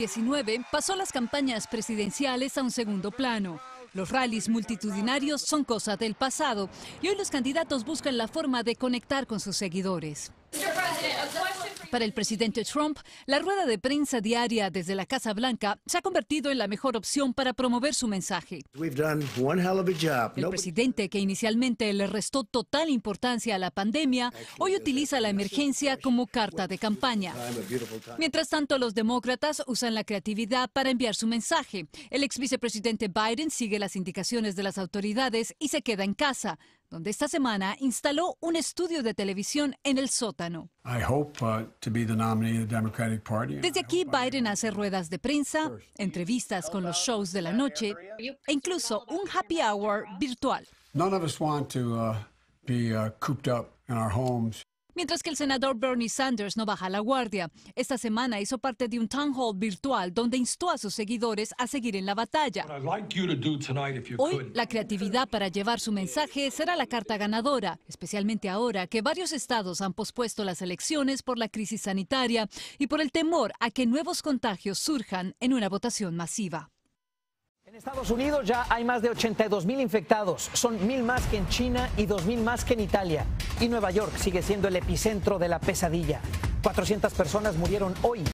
19 pasó las campañas presidenciales a un segundo plano. Los rallies multitudinarios son cosa del pasado y hoy los candidatos buscan la forma de conectar con sus seguidores. Para el presidente Trump, la rueda de prensa diaria desde la Casa Blanca se ha convertido en la mejor opción para promover su mensaje. El presidente, que inicialmente le restó total importancia a la pandemia, hoy utiliza la emergencia como carta de campaña. Mientras tanto, los demócratas usan la creatividad para enviar su mensaje. El ex vicepresidente Biden sigue las indicaciones de las autoridades y se queda en casa donde esta semana instaló un estudio de televisión en el sótano. Uh, Desde aquí Biden hace ruedas de prensa, entrevistas con los shows de la noche e incluso un happy hour virtual. Mientras que el senador Bernie Sanders no baja la guardia, esta semana hizo parte de un town hall virtual donde instó a sus seguidores a seguir en la batalla. Hoy, la creatividad para llevar su mensaje será la carta ganadora, especialmente ahora que varios estados han pospuesto las elecciones por la crisis sanitaria y por el temor a que nuevos contagios surjan en una votación masiva. En Estados Unidos ya hay más de 82 mil infectados, son mil más que en China y dos mil más que en Italia. Y Nueva York sigue siendo el epicentro de la pesadilla. 400 personas murieron hoy